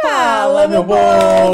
Fala, meu bom!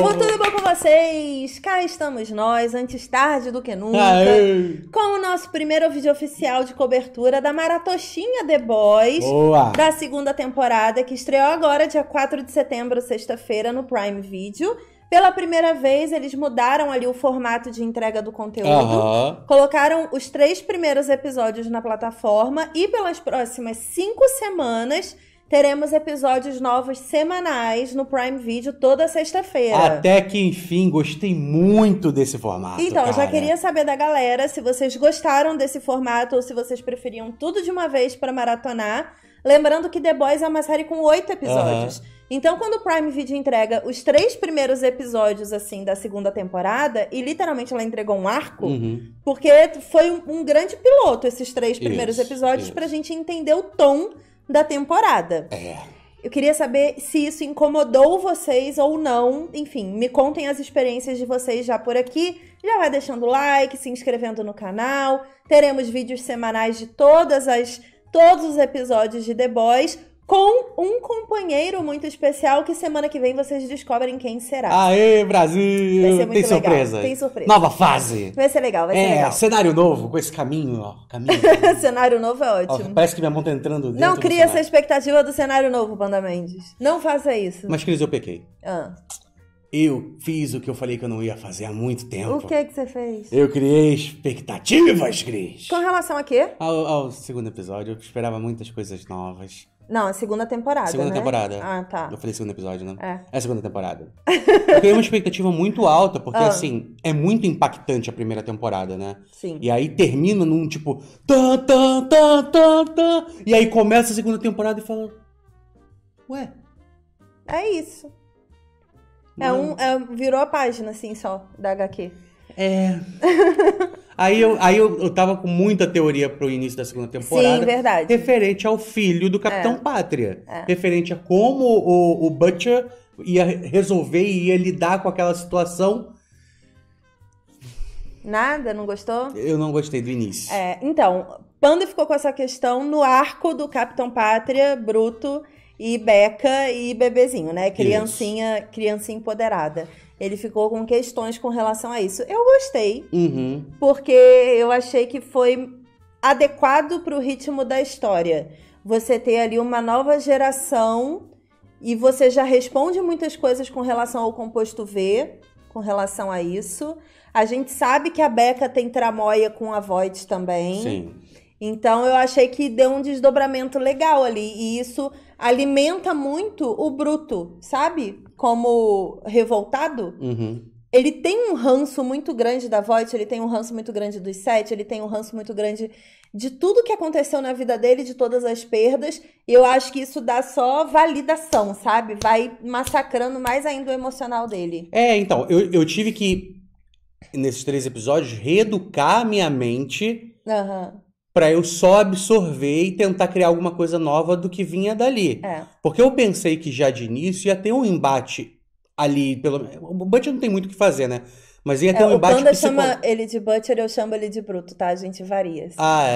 povo! Tudo bom com vocês? Cá estamos nós, antes tarde do que nunca, Aê. com o nosso primeiro vídeo oficial de cobertura da Maratoxinha The Boys, Boa. da segunda temporada, que estreou agora, dia 4 de setembro, sexta-feira, no Prime Video. Pela primeira vez, eles mudaram ali o formato de entrega do conteúdo, uhum. colocaram os três primeiros episódios na plataforma e pelas próximas cinco semanas teremos episódios novos semanais no Prime Video toda sexta-feira. Até que enfim, gostei muito desse formato. Então, cara. eu já queria saber da galera se vocês gostaram desse formato ou se vocês preferiam tudo de uma vez para maratonar. Lembrando que The Boys é uma série com oito episódios. Uhum. Então, quando o Prime Video entrega os três primeiros episódios, assim, da segunda temporada, e literalmente ela entregou um arco, uhum. porque foi um, um, grande piloto esses três primeiros isso, episódios para a gente entender o tom da temporada. É. Eu queria saber se isso incomodou vocês ou não. Enfim, me contem as experiências de vocês já por aqui. Já vai deixando like, se inscrevendo no canal. Teremos vídeos semanais de todas as todos os episódios de The Boys com um companheiro muito especial que semana que vem vocês descobrem quem será. Aê, Brasil! Vai ser muito Tem legal. surpresa. Tem surpresa. Nova fase. Vai ser legal, vai ser é, legal. é, cenário novo com esse caminho, ó. Caminho. cenário novo é ótimo. Ó, parece que minha mão tá entrando dentro Não cria essa expectativa do cenário novo, Banda Mendes. Não faça isso. Mas, Cris, eu pequei. Ah. Eu fiz o que eu falei que eu não ia fazer há muito tempo. O que que você fez? Eu criei expectativas, Cris. Com relação a quê? Ao, ao segundo episódio, eu esperava muitas coisas novas. Não, a segunda temporada, Segunda né? temporada. Ah, tá. Eu falei segundo episódio, né? É. É a segunda temporada. Eu criei uma expectativa muito alta, porque Ah. assim, é muito impactante a primeira temporada, né? Sim. E aí termina num tipo. Tá, tá, tá, tá, tá, e aí começa a segunda temporada e fala. Ué, É isso. É um, é, virou a página, assim, só, da HQ. É. aí eu, aí eu, eu tava com muita teoria pro início da segunda temporada. Sim, verdade. Referente ao filho do Capitão é. Pátria. É. Referente a como o, o Butcher ia resolver e ia lidar com aquela situação. Nada? Não gostou? Eu não gostei do início. É, então, Panda ficou com essa questão no arco do Capitão Pátria, Bruto e Beca e bebezinho, né? Criancinha, isso. criancinha empoderada. Ele ficou com questões com relação a isso. Eu gostei, uhum. porque eu achei que foi adequado para o ritmo da história. Você ter ali uma nova geração e você já responde muitas coisas com relação ao composto V, com relação a isso. A gente sabe que a Beca tem tramóia com a Void também. Sim. Então eu achei que deu um desdobramento legal ali. E isso alimenta muito o bruto, sabe? Como revoltado. Uhum. Ele tem um ranço muito grande da Voight, ele tem um ranço muito grande dos sete, ele tem um ranço muito grande de tudo que aconteceu na vida dele, de todas as perdas. E eu acho que isso dá só validação, sabe? Vai massacrando mais ainda o emocional dele. É, então, eu, eu tive que, nesses três episódios, reeducar minha mente. Uhum para eu só absorver e tentar criar alguma coisa nova do que vinha dali. É. Porque eu pensei que já de início ia ter um embate ali, pelo o Butcher não tem muito o que fazer, né? Mas ia é, ter é, um embate O Panda psico... chama ele de Butcher, eu chamo ele de Bruto, tá? A gente varia. Assim. Ah,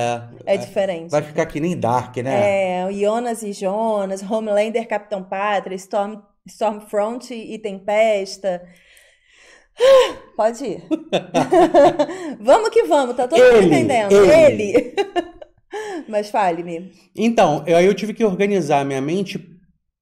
é. é. É diferente. Vai ficar que nem Dark, né? É, o Jonas e Jonas, Homelander, Capitão Pátria, Storm, Stormfront e Tempesta. Pode ir. vamos que vamos, tá todo mundo entendendo. Ele. ele. Mas fale-me. Então, eu, eu tive que organizar minha mente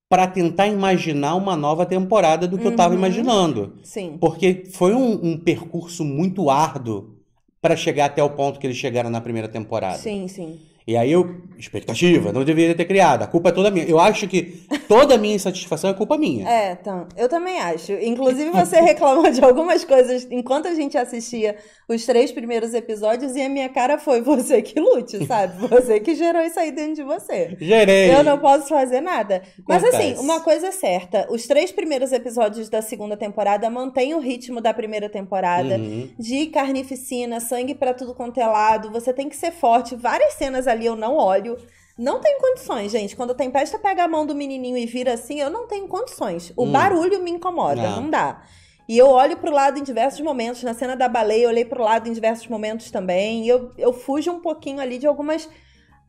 para tentar imaginar uma nova temporada do que uhum. eu estava imaginando. Sim. Porque foi um, um percurso muito árduo para chegar até o ponto que eles chegaram na primeira temporada. Sim, sim. E aí eu, expectativa, não deveria ter criado. A culpa é toda minha. Eu acho que toda a minha insatisfação é culpa minha. É, então, eu também acho. Inclusive, você reclamou de algumas coisas enquanto a gente assistia os três primeiros episódios e a minha cara foi você que lute, sabe? Você que gerou isso aí dentro de você. Gerei. Eu não posso fazer nada. Mas assim, uma coisa é certa: os três primeiros episódios da segunda temporada mantêm o ritmo da primeira temporada uhum. de carnificina, sangue para tudo quanto é lado. Você tem que ser forte. Várias cenas ali ali, eu não olho. Não tenho condições, gente. Quando a tempesta pega a mão do menininho e vira assim, eu não tenho condições. O hum. barulho me incomoda, ah. não dá. E eu olho pro lado em diversos momentos. Na cena da baleia, eu olhei pro lado em diversos momentos também. E eu, eu fujo um pouquinho ali de algumas,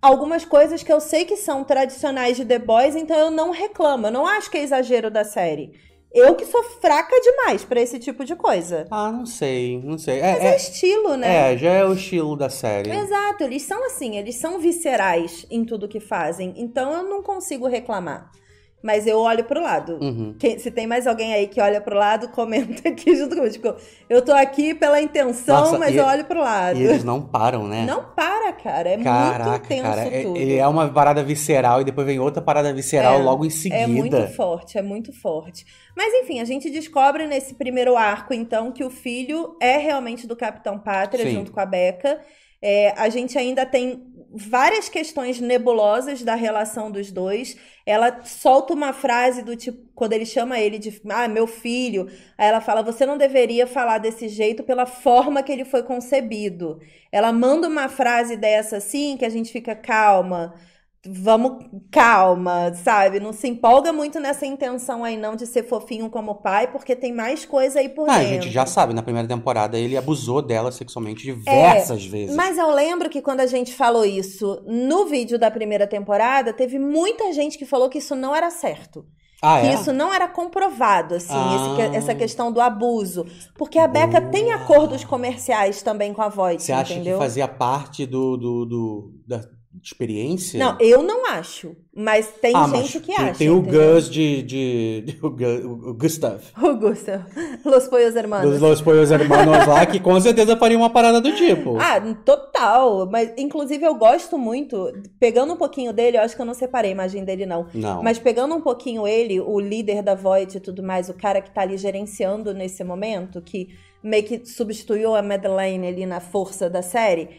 algumas coisas que eu sei que são tradicionais de The Boys, então eu não reclamo. Eu não acho que é exagero da série. Eu que sou fraca demais para esse tipo de coisa. Ah, não sei, não sei. É, Mas é, é, estilo, né? É, já é o estilo da série. Exato, eles são assim, eles são viscerais em tudo que fazem. Então eu não consigo reclamar mas eu olho pro lado. Uhum. Quem, se tem mais alguém aí que olha pro lado, comenta aqui junto comigo. Tipo, eu tô aqui pela intenção, Nossa, mas eu olho pro lado. E eles não param, né? Não para, cara. É Caraca, muito intenso cara, é, é, tudo. É, é uma parada visceral e depois vem outra parada visceral é, logo em seguida. É muito forte, é muito forte. Mas enfim, a gente descobre nesse primeiro arco, então, que o filho é realmente do Capitão Pátria, Sim. junto com a Beca. É, a gente ainda tem várias questões nebulosas da relação dos dois. Ela solta uma frase do tipo, quando ele chama ele de, ah, meu filho. Aí ela fala, você não deveria falar desse jeito pela forma que ele foi concebido. Ela manda uma frase dessa assim, que a gente fica calma vamos calma, sabe? Não se empolga muito nessa intenção aí não de ser fofinho como pai, porque tem mais coisa aí por ah, dentro. A gente já sabe, na primeira temporada ele abusou dela sexualmente é, diversas é, vezes. Mas eu lembro que quando a gente falou isso no vídeo da primeira temporada, teve muita gente que falou que isso não era certo. Ah, que é? isso não era comprovado, assim, ah. esse, essa questão do abuso. Porque a Beca tem acordos comerciais também com a voz. Você acha entendeu? que fazia parte do, do, do da experiência. Não, eu não acho. Mas tem ah, gente mas que acha. Tem o Gus de. de, de o, o, Gustav. O Gustav. Los Poios Hermanos. Os Los Poios Hermanos lá, que com certeza faria uma parada do tipo. Ah, total. Mas, inclusive, eu gosto muito. Pegando um pouquinho dele, eu acho que eu não separei a imagem dele, não. Não. Mas pegando um pouquinho ele, o líder da Void e tudo mais, o cara que tá ali gerenciando nesse momento, que meio que substituiu a Madeleine ali na força da série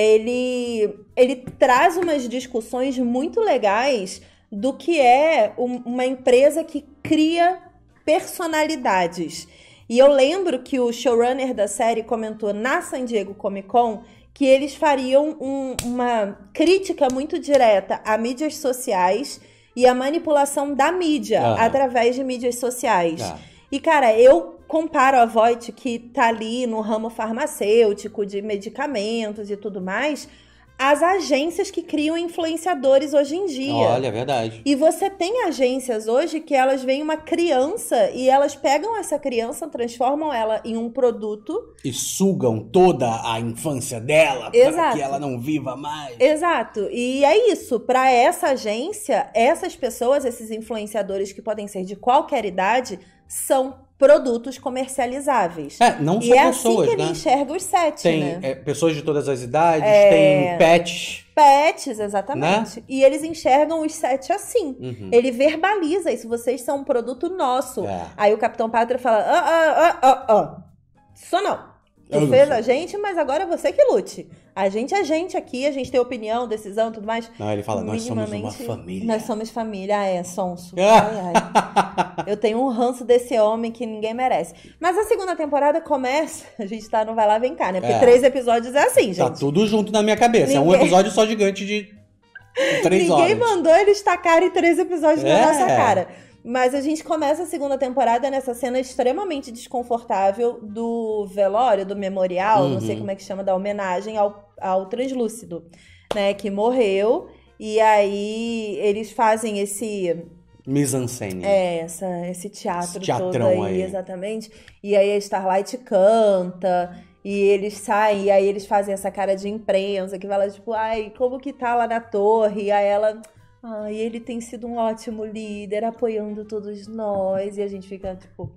ele, ele traz umas discussões muito legais do que é uma empresa que cria personalidades. E eu lembro que o showrunner da série comentou na San Diego Comic Con que eles fariam um, uma crítica muito direta a mídias sociais e a manipulação da mídia ah. através de mídias sociais. Ah. E, cara, eu comparo a Voight, que está ali no ramo farmacêutico, de medicamentos e tudo mais, às agências que criam influenciadores hoje em dia. Olha, é verdade. E você tem agências hoje que elas veem uma criança e elas pegam essa criança, transformam ela em um produto. E sugam toda a infância dela para que ela não viva mais. Exato. E é isso. Para essa agência, essas pessoas, esses influenciadores que podem ser de qualquer idade, são produtos comercializáveis. É, não só e é assim pessoas, assim que né? ele enxerga os sete, tem, né? é, pessoas de todas as idades, é... tem pets. Pets, exatamente. Né? E eles enxergam os sete assim. Uhum. Ele verbaliza isso, vocês são um produto nosso. É. Aí o Capitão Pátria fala, ah, ah, ah, ah, ah. ah. Só não. Tu fez a gente, mas agora é você que lute. A gente é gente aqui, a gente tem opinião, decisão tudo mais. Não, ele fala, nós somos uma família. Nós somos família, ah, é, sonso. Ai, ai eu tenho um ranço desse homem que ninguém merece. Mas a segunda temporada começa. A gente tá no Vai Lá Vem Cá, né? Porque é. três episódios é assim, tá gente. Tá tudo junto na minha cabeça. Ninguém... É um episódio só gigante de três ninguém horas. Ninguém mandou eles tacarem três episódios é. na nossa cara. Mas a gente começa a segunda temporada nessa cena extremamente desconfortável do velório, do memorial, uhum. não sei uhum. como é que chama, da homenagem ao, ao translúcido, né? Que morreu. E aí eles fazem esse Mise-en-scène. É, essa, esse teatro esse todo aí, aí, exatamente. E aí a Starlight canta, e eles saem, e aí eles fazem essa cara de imprensa, que fala tipo, ai, como que tá lá na torre? E aí ela... Ai, ele tem sido um ótimo líder, apoiando todos nós. E a gente fica, tipo...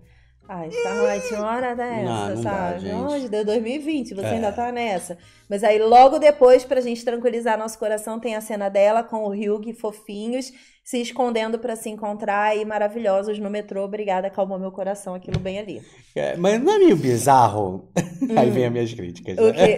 Ai, ah, Starlight não era nessa, não, não sabe? Dá, Longe, deu 2020, você é. ainda tá nessa. Mas aí logo depois, pra gente tranquilizar nosso coração, tem a cena dela com o Hugh, fofinhos, se escondendo para se encontrar e maravilhosos no metrô. Obrigada, acalmou meu coração, aquilo bem ali. É, mas não é meio bizarro? Hum. Aí vem as minhas críticas. O né? quê?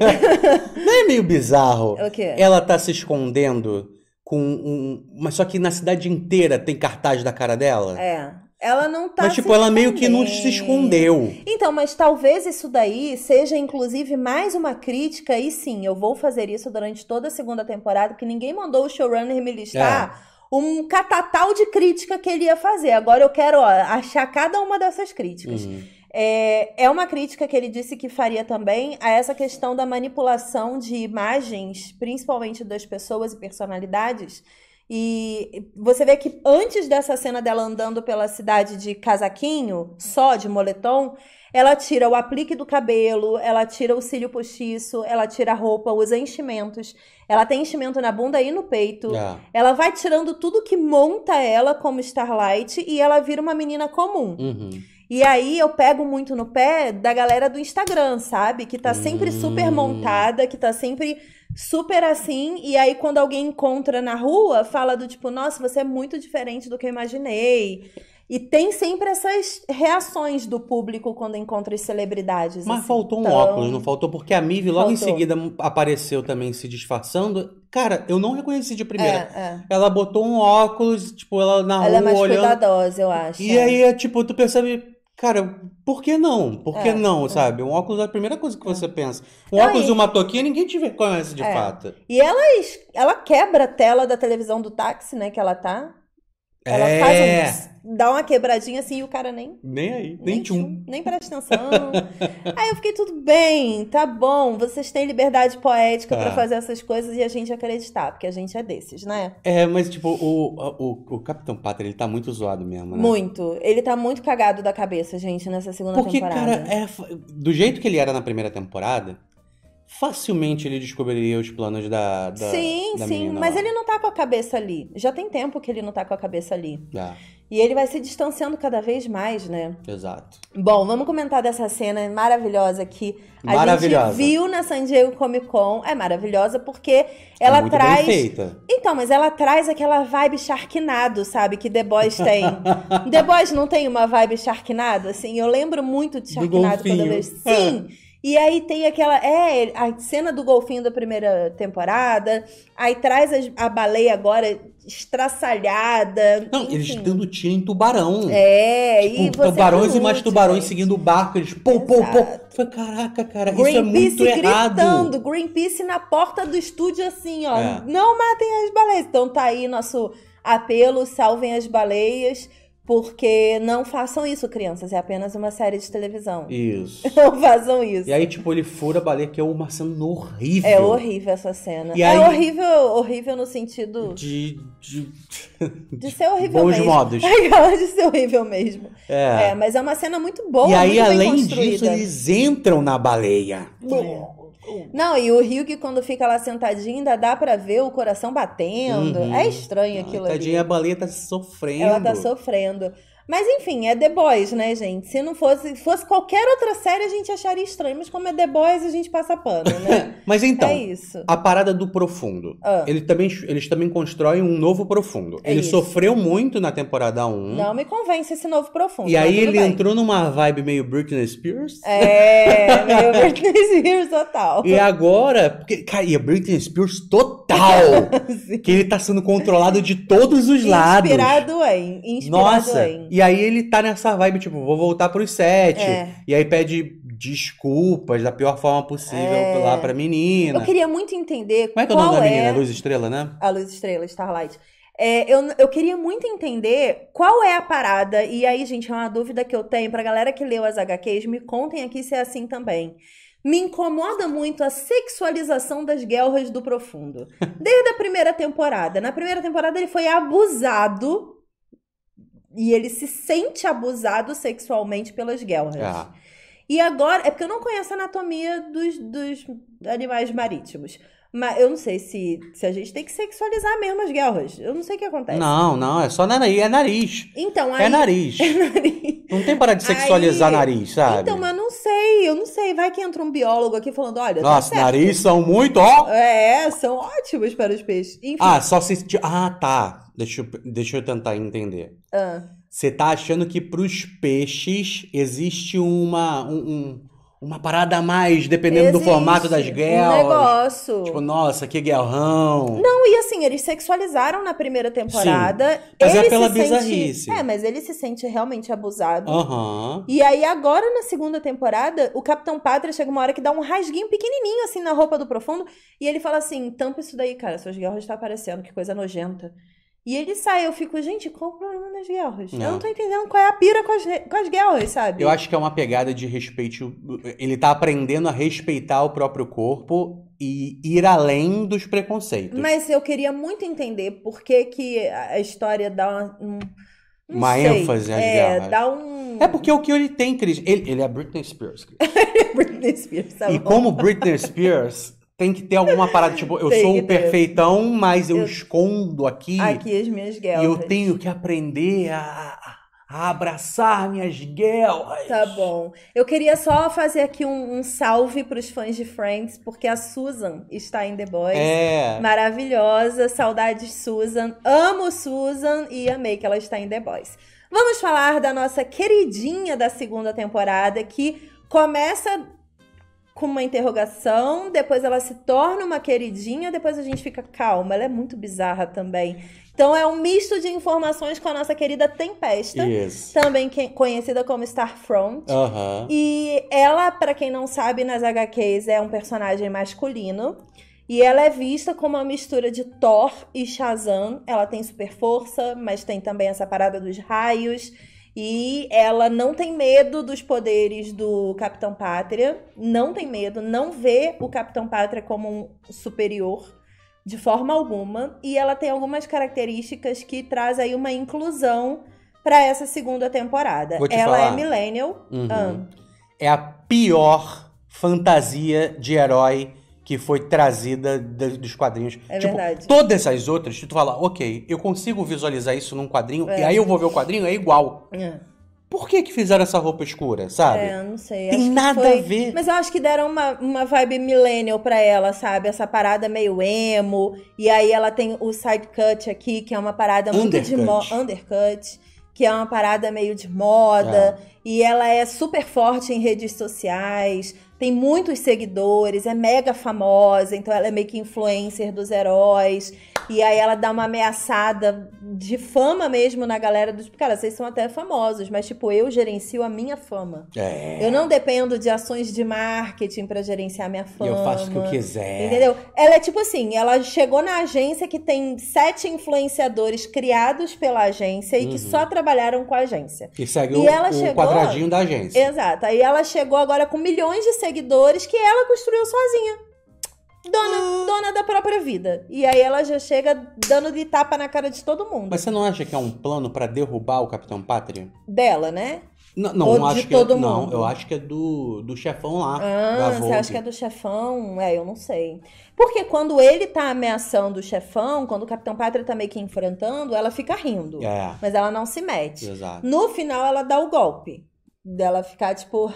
não é meio bizarro? O quê? Ela tá se escondendo com um... Mas só que na cidade inteira tem cartaz da cara dela? É. Ela não tá. Mas, tipo, ela meio que não se escondeu. Então, mas talvez isso daí seja, inclusive, mais uma crítica. E sim, eu vou fazer isso durante toda a segunda temporada, porque ninguém mandou o showrunner me listar. É. Um catatal de crítica que ele ia fazer. Agora eu quero ó, achar cada uma dessas críticas. Uhum. É, é uma crítica que ele disse que faria também a essa questão da manipulação de imagens, principalmente das pessoas e personalidades, e você vê que antes dessa cena dela andando pela cidade de casaquinho, só de moletom, ela tira o aplique do cabelo, ela tira o cílio postiço, ela tira a roupa, usa enchimentos. Ela tem enchimento na bunda e no peito. É. Ela vai tirando tudo que monta ela como Starlight e ela vira uma menina comum. Uhum. E aí eu pego muito no pé da galera do Instagram, sabe? Que tá sempre super hum. montada, que tá sempre super assim, e aí quando alguém encontra na rua, fala do tipo, nossa, você é muito diferente do que eu imaginei. E tem sempre essas reações do público quando encontra as celebridades. Mas assim. faltou um então... óculos, não faltou? Porque a Mive logo faltou. em seguida apareceu também se disfarçando. Cara, eu não reconheci de primeira. É, é. Ela botou um óculos, tipo, ela na ela é rua. Ela é mais olhando... cuidadosa, eu acho. E é. aí, é, tipo, tu percebe, Cara, por que não? Por que é, não, é. sabe? Um óculos é a primeira coisa que é. você pensa. Um óculos e uma toquinha ninguém te conhece de é. fato. E ela, ela quebra a tela da televisão do táxi, né, que ela tá. Ela é. faz um, dá uma quebradinha assim e o cara nem. Nem aí, nem, tchum. Nem presta atenção. aí eu fiquei, tudo bem, tá bom, vocês têm liberdade poética tá. para fazer essas coisas e a gente acreditar, porque a gente é desses, né? É, mas tipo, o, o, o Capitão Pátria, ele tá muito zoado mesmo, né? Muito. Ele tá muito cagado da cabeça, gente, nessa segunda porque, temporada. Porque, cara, é, do jeito que ele era na primeira temporada, facilmente ele descobriria os planos da, da Sim, da sim, mas lá. ele não tá com a cabeça ali. Já tem tempo que ele não tá com a cabeça ali. É. E ele vai se distanciando cada vez mais, né? Exato. Bom, vamos comentar dessa cena maravilhosa que a maravilhosa. gente viu na San Diego Comic Con. É maravilhosa porque ela é muito traz. Bem feita. Então, mas ela traz aquela vibe charquinado, sabe? Que The Boys tem. The Boys não tem uma vibe charquinado, assim? Eu lembro muito de charquinado quando eu vejo. Sim! É. E aí tem aquela. É, a cena do golfinho da primeira temporada. Aí traz a, a baleia agora estraçalhada. Não, enfim. eles dando tiro em tubarão. É, tipo, e Tubarões e mais tubarões gente. seguindo o barco. Eles pô, pô, pô. Caraca, cara, isso é muito errado Greenpeace gritando, Greenpeace na porta do estúdio assim, ó. É. Não matem as baleias. Então tá aí nosso apelo, salvem as baleias. Porque não façam isso, crianças. É apenas uma série de televisão. Isso. Não façam isso. E aí, tipo, ele fura a baleia, que é uma cena horrível. É horrível essa cena. E é aí... horrível, horrível no sentido. De. De, de ser horrível Bons mesmo. modos. É, de ser horrível mesmo. É. é. Mas é uma cena muito boa. E aí, além disso, eles entram na baleia. É. Não, e o Rio que quando fica lá sentadinho ainda dá para ver o coração batendo. É uhum. É estranho aquilo ali. tadinha, a baleia tá sofrendo. Ela tá sofrendo. Mas enfim, é The Boys, né, gente? Se não fosse, fosse qualquer outra série, a gente acharia estranho. Mas como é The Boys, a gente passa pano, né? mas então, é isso a parada do profundo. Ah. Ele também, eles também constroem um novo profundo. É ele isso. sofreu muito na temporada 1. Não me convence esse novo profundo. E aí ele bem. entrou numa vibe meio Britney Spears. É, meio Britney Spears total. E agora, porque, cara, e a é Britney Spears total! que ele tá sendo controlado de todos os inspirado lados. Inspirado em. Inspirado Nossa, em. E aí ele tá nessa vibe, tipo, vou voltar pros sete. É. E aí pede desculpas da pior forma possível é. lá pra menina. Eu queria muito entender Como é que é o nome da menina? É, é... Luz Estrela, né? A Luz Estrela, Starlight. É, eu, eu queria muito entender qual é a parada. E aí, gente, é uma dúvida que eu tenho pra galera que leu as HQs. Me contem aqui se é assim também. Me incomoda muito a sexualização das guerras do profundo. Desde a primeira temporada. Na primeira temporada, ele foi abusado e ele se sente abusado sexualmente pelas guelras. Ah. E agora, é porque eu não conheço a anatomia dos, dos animais marítimos. Mas eu não sei se, se a gente tem que sexualizar mesmo as guerras. Eu não sei o que acontece. Não, não, é só nariz, é nariz. Então, é aí, É nariz. É nariz. Não tem para de sexualizar aí, nariz, sabe? Então, mas vai que entra um biólogo aqui falando, olha, tá Nossa, tá nariz são muito, ó. É, são ótimos para os peixes. Enfim. Ah, só se... Ah, tá. Deixa eu, deixa eu tentar entender. Ah. Você ah. tá achando que para os peixes existe uma... Um, um uma parada a mais, dependendo Existe. do formato das guerras. Um negócio. Tipo, nossa, que guerrão. Não, e assim, eles sexualizaram na primeira temporada. Sim, mas é ele é pela se bizarrice. Sente, é, mas ele se sente realmente abusado. Uhum. E aí, agora na segunda temporada, o Capitão Pátria chega uma hora que dá um rasguinho pequenininho, assim, na roupa do Profundo. E ele fala assim: tampa isso daí, cara, suas guerras estão tá aparecendo, que coisa nojenta. E ele sai, eu fico, gente, qual o problema das guerras? Não. Eu não tô entendendo qual é a pira com as, com as guerras, sabe? Eu acho que é uma pegada de respeito. Ele tá aprendendo a respeitar o próprio corpo e ir além dos preconceitos. Mas eu queria muito entender por que, que a história dá um. uma sei. ênfase às é, guerras. dá um. É porque é o que ele tem, Cris. Ele, ele é Britney Spears, Cris. Britney Spears, tá E bom. como Britney Spears, tem que ter alguma parada, tipo, eu sou o ter. perfeitão, mas eu, Eu- escondo aqui, Aqui as minhas guerras. e eu tenho que aprender a, a abraçar minhas guerras. Tá bom. Eu queria só fazer aqui um, um salve para os fãs de Friends, porque a Susan está em The Boys. É. Maravilhosa, saudades Susan. Amo Susan e amei que ela está em The Boys. Vamos falar da nossa queridinha da segunda temporada que começa com uma interrogação, depois ela se torna uma queridinha, depois a gente fica calma. Ela é muito bizarra também. Então é um misto de informações com a nossa querida Tempesta, yes. também conhecida como Starfront. Uh -huh. E ela, para quem não sabe, nas HQs é um personagem masculino. E ela é vista como uma mistura de Thor e Shazam. Ela tem super força, mas tem também essa parada dos raios. E ela não tem medo dos poderes do Capitão Pátria, não tem medo, não vê o Capitão Pátria como um superior de forma alguma. E ela tem algumas características que traz aí uma inclusão para essa segunda temporada. Te ela falar. é millennial. Uhum. Ah. É a pior fantasia de herói que foi trazida dos quadrinhos. É tipo, verdade. Todas as outras, tu falar, ok, eu consigo visualizar isso num quadrinho, é. e aí eu vou ver o quadrinho, é igual. É. Por que que fizeram essa roupa escura, sabe? É, não sei. Tem acho nada foi... a ver. Mas eu acho que deram uma, uma vibe millennial pra ela, sabe? Essa parada meio emo. E aí ela tem o side cut aqui, que é uma parada undercut. muito de mo... Undercut que é uma parada meio de moda, é. e ela é super forte em redes sociais tem muitos seguidores, é mega famosa, então ela é meio que influencer dos heróis. E aí ela dá uma ameaçada de fama mesmo na galera dos cara, vocês são até famosos, mas tipo, eu gerencio a minha fama. É. Eu não dependo de ações de marketing para gerenciar minha fama. Eu faço o que eu quiser. Entendeu? Ela é tipo assim, ela chegou na agência que tem sete influenciadores criados pela agência e que uhum. só trabalharam com a agência. Que segue e o, ela o chegou... quadradinho da agência. Exato. Aí ela chegou agora com milhões de seguidores que ela construiu sozinha. Dona, ah. dona da própria vida. E aí ela já chega dando de tapa na cara de todo mundo. Mas você não acha que é um plano para derrubar o Capitão Pátria? Dela, né? Não, não, Ou não acho que é, mundo. não, eu acho que é do, do chefão lá. Ah, você acha que é do chefão? É, eu não sei. Porque quando ele tá ameaçando o chefão, quando o Capitão Pátria tá meio que enfrentando, ela fica rindo. É. Mas ela não se mete. Exato. No final, ela dá o golpe. Dela ficar, tipo,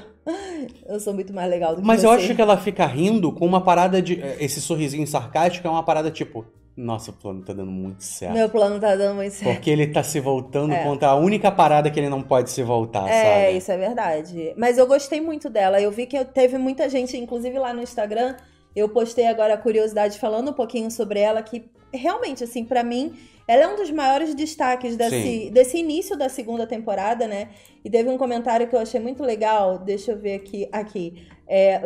eu sou muito mais legal do que Mas você. eu acho que ela fica rindo com uma parada de. Eh, esse sorrisinho sarcástico é uma parada tipo. Nossa, o plano tá dando muito certo. Meu plano tá dando muito certo. Porque ele tá se voltando é. contra a única parada que ele não pode se voltar, é, sabe? É, isso é verdade. Mas eu gostei muito dela. Eu vi que teve muita gente, inclusive lá no Instagram, eu postei agora a curiosidade falando um pouquinho sobre ela, que realmente, assim, para mim, ela é um dos maiores destaques desse, desse, início da segunda temporada, né? E teve um comentário que eu achei muito legal. Deixa eu ver aqui. aqui. É,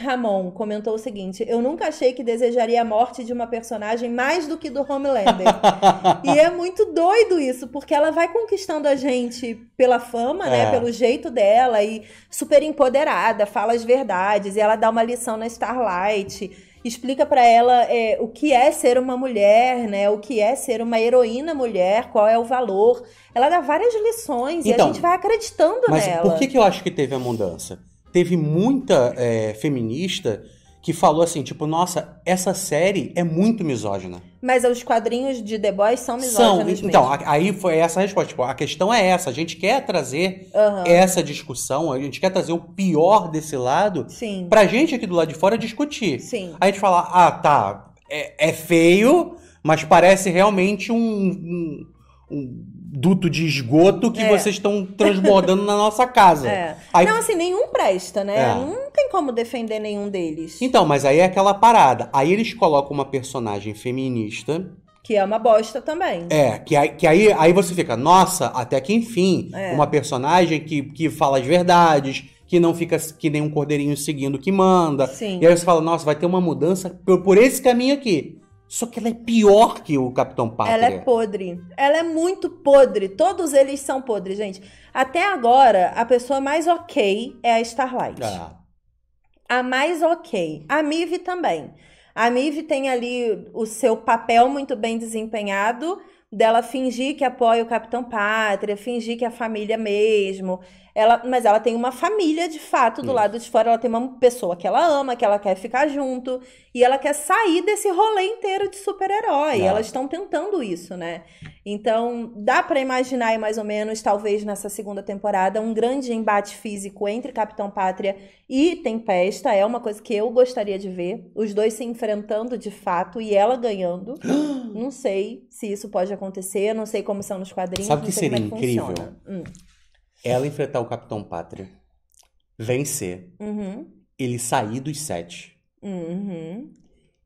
Ramon comentou o seguinte: Eu nunca achei que desejaria a morte de uma personagem mais do que do Homelander. e é muito doido isso, porque ela vai conquistando a gente pela fama, né? é. né? Pelo jeito dela, e super empoderada, fala as verdades, e ela dá uma lição na Starlight explica para ela é, o que é ser uma mulher, né? O que é ser uma heroína mulher, qual é o valor. Ela dá várias lições então, e a então, gente vai acreditando mas nela. Mas por que, que eu acho que teve a mudança? Teve muita é, feminista que falou assim, tipo, nossa, essa série é muito misógina. Mas os quadrinhos de The Boys são misóginos são, Então, aí foi essa a resposta. Tipo, a questão é essa. A gente quer trazer uhum. essa discussão, a gente quer trazer o pior desse lado Sim. pra gente aqui do lado de fora discutir. Sim. Aí a gente fala, ah, tá, é, é feio, mas parece realmente um, um, um duto de esgoto que é. vocês estão transbordando na nossa casa. É. Aí... Não, assim, nenhum presta, né? É. Não tem como defender nenhum deles. Então, mas aí é aquela parada. Aí eles colocam uma personagem feminista. Que é uma bosta também. É, que aí, que aí, aí você fica, nossa, até que enfim, é. uma personagem que, que fala as verdades, que não fica que nem um cordeirinho seguindo o que manda. Sim. E aí você fala, nossa, vai ter uma mudança por, por esse caminho aqui. Só que ela é pior que o Capitão Pátria. Ela é podre. Ela é muito podre. Todos eles são podres, gente. Até agora, a pessoa mais ok é a Starlight. Ah. A mais ok. A Mive também. A Mive tem ali o seu papel muito bem desempenhado dela fingir que apoia o Capitão Pátria, fingir que é a família mesmo, ela, mas ela tem uma família de fato do Isso. lado de fora. Ela tem uma pessoa que ela ama, que ela quer ficar junto. E ela quer sair desse rolê inteiro de super-herói. Elas estão tentando isso, né? Então, dá para imaginar, mais ou menos, talvez nessa segunda temporada, um grande embate físico entre Capitão Pátria e Tempesta. É uma coisa que eu gostaria de ver. Os dois se enfrentando de fato e ela ganhando. não sei se isso pode acontecer, não sei como são nos quadrinhos. Sabe o que é seria é que incrível? Hum ela enfrentar o Capitão Pátria, vencer, uhum. ele sair dos sete, uhum.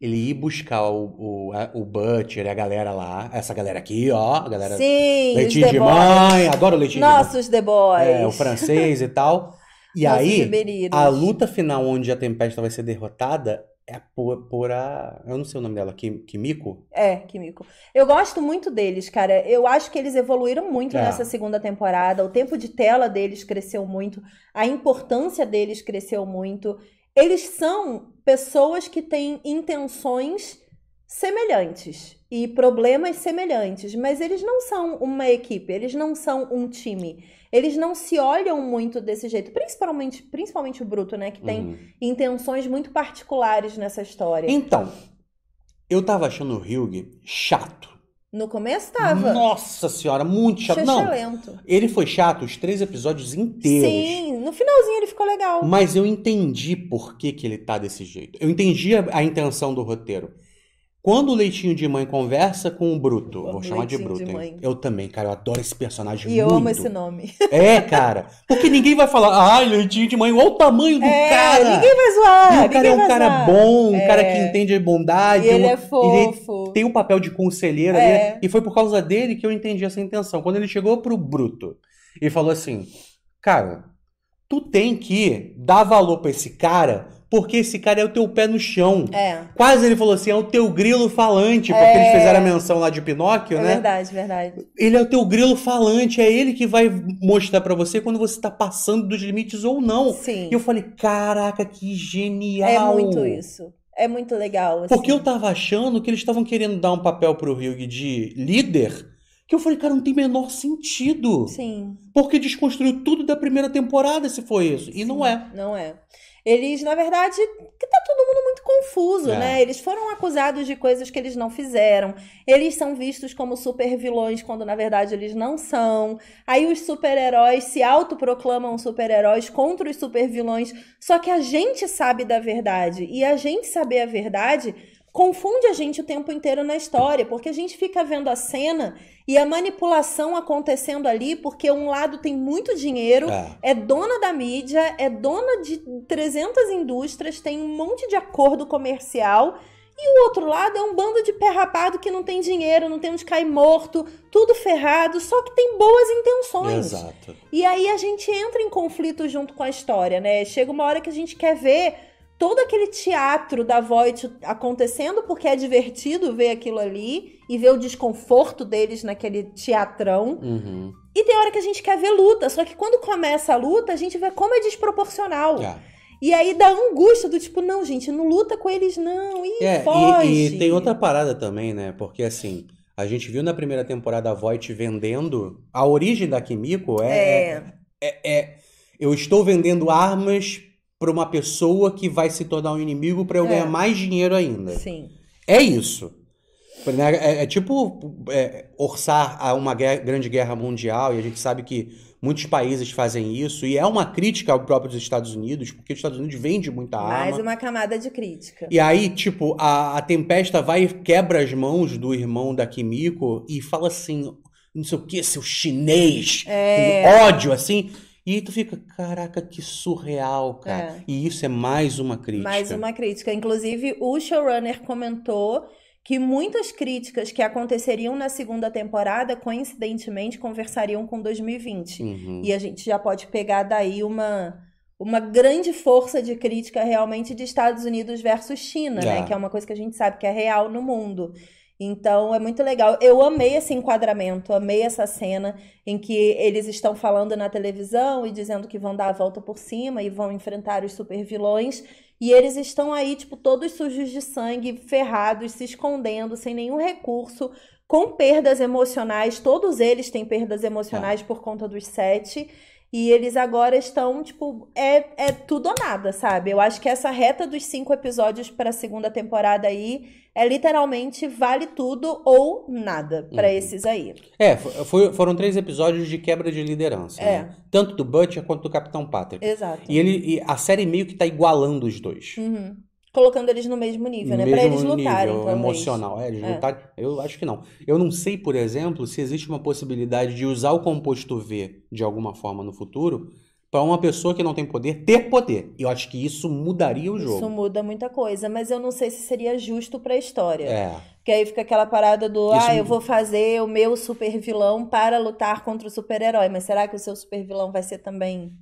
ele ir buscar o, o, a, o Butcher, a galera lá, essa galera aqui, ó, a galera. Sim, leitinho de boys. mãe, adoro leitinho Nossos de mãe. The Boys. É, o francês e tal. E Nossos aí, liberidos. a luta final onde a Tempesta vai ser derrotada é por a Eu não sei o nome dela, Kimiko? É, Kimiko. Eu gosto muito deles, cara. Eu acho que eles evoluíram muito é. nessa segunda temporada. O tempo de tela deles cresceu muito. A importância deles cresceu muito. Eles são pessoas que têm intenções semelhantes e problemas semelhantes, mas eles não são uma equipe, eles não são um time eles não se olham muito desse jeito, principalmente, principalmente o Bruto, né, que tem uhum. intenções muito particulares nessa história. Então, eu tava achando o Hugh chato. No começo tava. Nossa senhora, muito chato. Não, ele foi chato os três episódios inteiros. Sim, no finalzinho ele ficou legal. Mas eu entendi por que, que ele tá desse jeito. Eu entendi a, a intenção do roteiro. Quando o leitinho de mãe conversa com o Bruto, vou chamar de Bruto, de hein? Eu também, cara, eu adoro esse personagem e muito. E eu amo esse nome. É, cara. Porque ninguém vai falar, ah, leitinho de mãe, olha o tamanho do é, cara. Ninguém vai zoar. o cara é um cara zoar. bom, um é. cara que entende bondade. E ele é fofo. Ele tem um papel de conselheiro né? é. ali. E foi por causa dele que eu entendi essa intenção. Quando ele chegou pro Bruto e falou assim, cara, tu tem que dar valor para esse cara porque esse cara é o teu pé no chão. É. Quase ele falou assim, é o teu grilo falante, porque eles é. fizeram a menção lá de Pinóquio, é né? Verdade, verdade. Ele é o teu grilo falante, é ele que vai mostrar para você quando você tá passando dos limites ou não. Sim. E eu falei, caraca, que genial. É muito isso. É muito legal. Assim. Porque eu tava achando que eles estavam querendo dar um papel pro Ryug de líder, que eu falei, cara, não tem menor sentido. Sim. Porque desconstruiu tudo da primeira temporada se foi isso. E Sim, não é. Não é eles, na verdade, que tá todo mundo muito confuso, é. né? Eles foram acusados de coisas que eles não fizeram. Eles são vistos como super vilões quando na verdade eles não são. Aí os super-heróis se autoproclamam super-heróis contra os super vilões. Só que a gente sabe da verdade. E a gente saber a verdade confunde a gente o tempo inteiro na história, porque a gente fica vendo a cena e a manipulação acontecendo ali, porque um lado tem muito dinheiro, é, é dona da mídia, é dona de 300 indústrias, tem um monte de acordo comercial. E o outro lado é um bando de pé rapado que não tem dinheiro, não tem onde cair morto, tudo ferrado, só que tem boas intenções. Exato. E aí a gente entra em conflito junto com a história, né? Chega uma hora que a gente quer ver todo aquele teatro da Void acontecendo porque é divertido ver aquilo ali e ver o desconforto deles naquele teatrão. Uhum. E tem hora que a gente quer ver luta, só que quando começa a luta, a gente vê como é desproporcional. Yeah. É. E aí dá angústia do tipo, não, gente, não luta com eles, não. Ih, é, foge. E, e tem outra parada também, né? Porque assim, a gente viu na primeira temporada a Voight vendendo. A origem da Kimiko é, é. é, é, é eu estou vendendo armas para uma pessoa que vai se tornar um inimigo para eu é. ganhar mais dinheiro ainda. Sim. É isso. É, é tipo é, orçar a uma guerra, grande guerra mundial, e a gente sabe que muitos países fazem isso, e é uma crítica ao próprio dos Estados Unidos, porque os Estados Unidos vende muita arma. Mais uma camada de crítica. E aí, tipo, a, a Tempesta vai e quebra as mãos do irmão da Kimiko e fala assim, não sei o que, seu chinês, é... ódio, assim. E tu fica, caraca, que surreal, cara. É. E isso é mais uma crítica. Mais uma crítica. Inclusive, o showrunner comentou que muitas críticas que aconteceriam na segunda temporada, coincidentemente, conversariam com 2020. Uhum. E a gente já pode pegar daí uma, uma grande força de crítica realmente de Estados Unidos versus China, né? é. né? Que é uma coisa que a gente sabe que é real no mundo. Então é muito legal. Eu amei esse enquadramento, amei essa cena em que eles estão falando na televisão e dizendo que vão dar a volta por cima e vão enfrentar os supervilões. E eles estão aí, tipo, todos sujos de sangue, ferrados, se escondendo, sem nenhum recurso, com perdas emocionais. Todos eles têm perdas emocionais ah. por conta dos sete. E eles agora estão, tipo, é, é tudo ou nada, sabe? Eu acho que essa reta dos cinco episódios para a segunda temporada aí é literalmente vale tudo ou nada para uhum. esses aí. É, foi, foram três episódios de quebra de liderança. É. Né? Tanto do Butcher quanto do Capitão Patrick. Exato. E, ele, e a série meio que tá igualando os dois. Uhum colocando eles no mesmo nível, né? pra eles lutarem. Nível emocional, é, eles é. lutarem. Eu acho que não. Eu não sei, por exemplo, se existe uma possibilidade de usar o composto V de alguma forma no futuro para uma pessoa que não tem poder ter poder. E Eu acho que isso mudaria o jogo. Isso muda muita coisa, mas eu não sei se seria justo para a história. É. Porque aí fica aquela parada do, isso... ah, eu vou fazer o meu super vilão para lutar contra o super-herói, mas será que o seu super vilão vai ser também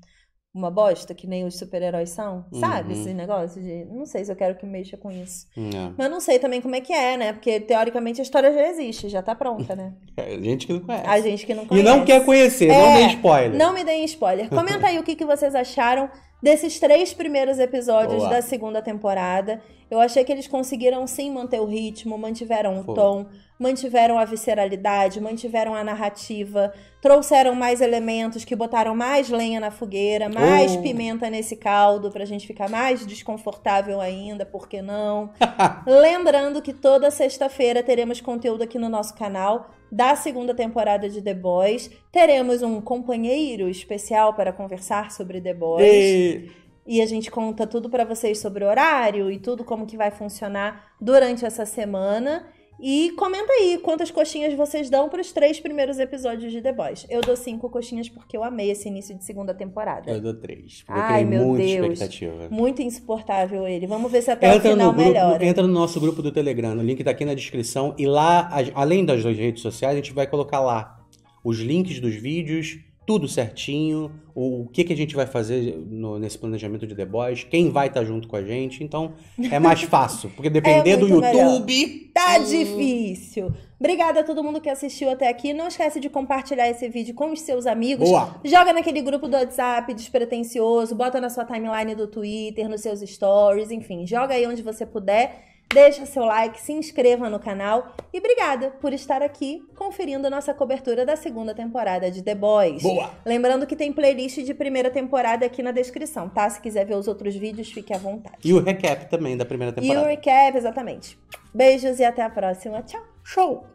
uma bosta, que nem os super-heróis são, sabe? Uhum. Esse negócio de. Não sei se eu quero que mexa com isso. Não. É. Mas não sei também como é que é, né? Porque teoricamente a história já existe, já tá pronta, né? É, a gente que não conhece. A gente que não conhece. E não quer conhecer, é, não deem spoiler. Não me deem spoiler. Comenta aí o que, que vocês acharam desses três primeiros episódios da segunda temporada. Eu achei que eles conseguiram sim manter o ritmo, mantiveram o tom, mantiveram a visceralidade, mantiveram a narrativa, trouxeram mais elementos que botaram mais lenha na fogueira, mais oh. pimenta nesse caldo pra gente ficar mais desconfortável ainda, por que não? Lembrando que toda sexta-feira teremos conteúdo aqui no nosso canal da segunda temporada de The Boys. Teremos um companheiro especial para conversar sobre The Boys. E e a gente conta tudo para vocês sobre o horário e tudo como que vai funcionar durante essa semana. E comenta aí quantas coxinhas vocês dão para os três primeiros episódios de The Boys. Eu dou cinco coxinhas porque eu amei esse início de segunda temporada. Eu dou três. Ai, eu meu muita Deus. expectativa. Muito insuportável ele. Vamos ver se até entra o final grupo, melhora. Entra no nosso grupo do Telegram. O link está aqui na descrição. E lá, além das duas redes sociais, a gente vai colocar lá os links dos vídeos, tudo certinho, o, que, que a gente vai fazer no, nesse planejamento de The Boys, quem vai estar tá junto com a gente. Então, é mais fácil. Porque depender é do YouTube. Melhor tá difícil. Obrigada a todo mundo que assistiu até aqui. Não esquece de compartilhar esse vídeo com os seus amigos. Boa. Joga naquele grupo do WhatsApp despretensioso, bota na sua timeline do Twitter, nos seus stories, enfim, joga aí onde você puder. Deixa seu like, se inscreva no canal e obrigada por estar aqui conferindo nossa cobertura da segunda temporada de The Boys. Boa! Lembrando que tem playlist de primeira temporada aqui na descrição, tá? Se quiser ver os outros vídeos, fique à vontade. E o recap também da primeira temporada. E o recap, exatamente. Beijos e até a próxima. Tchau! Show!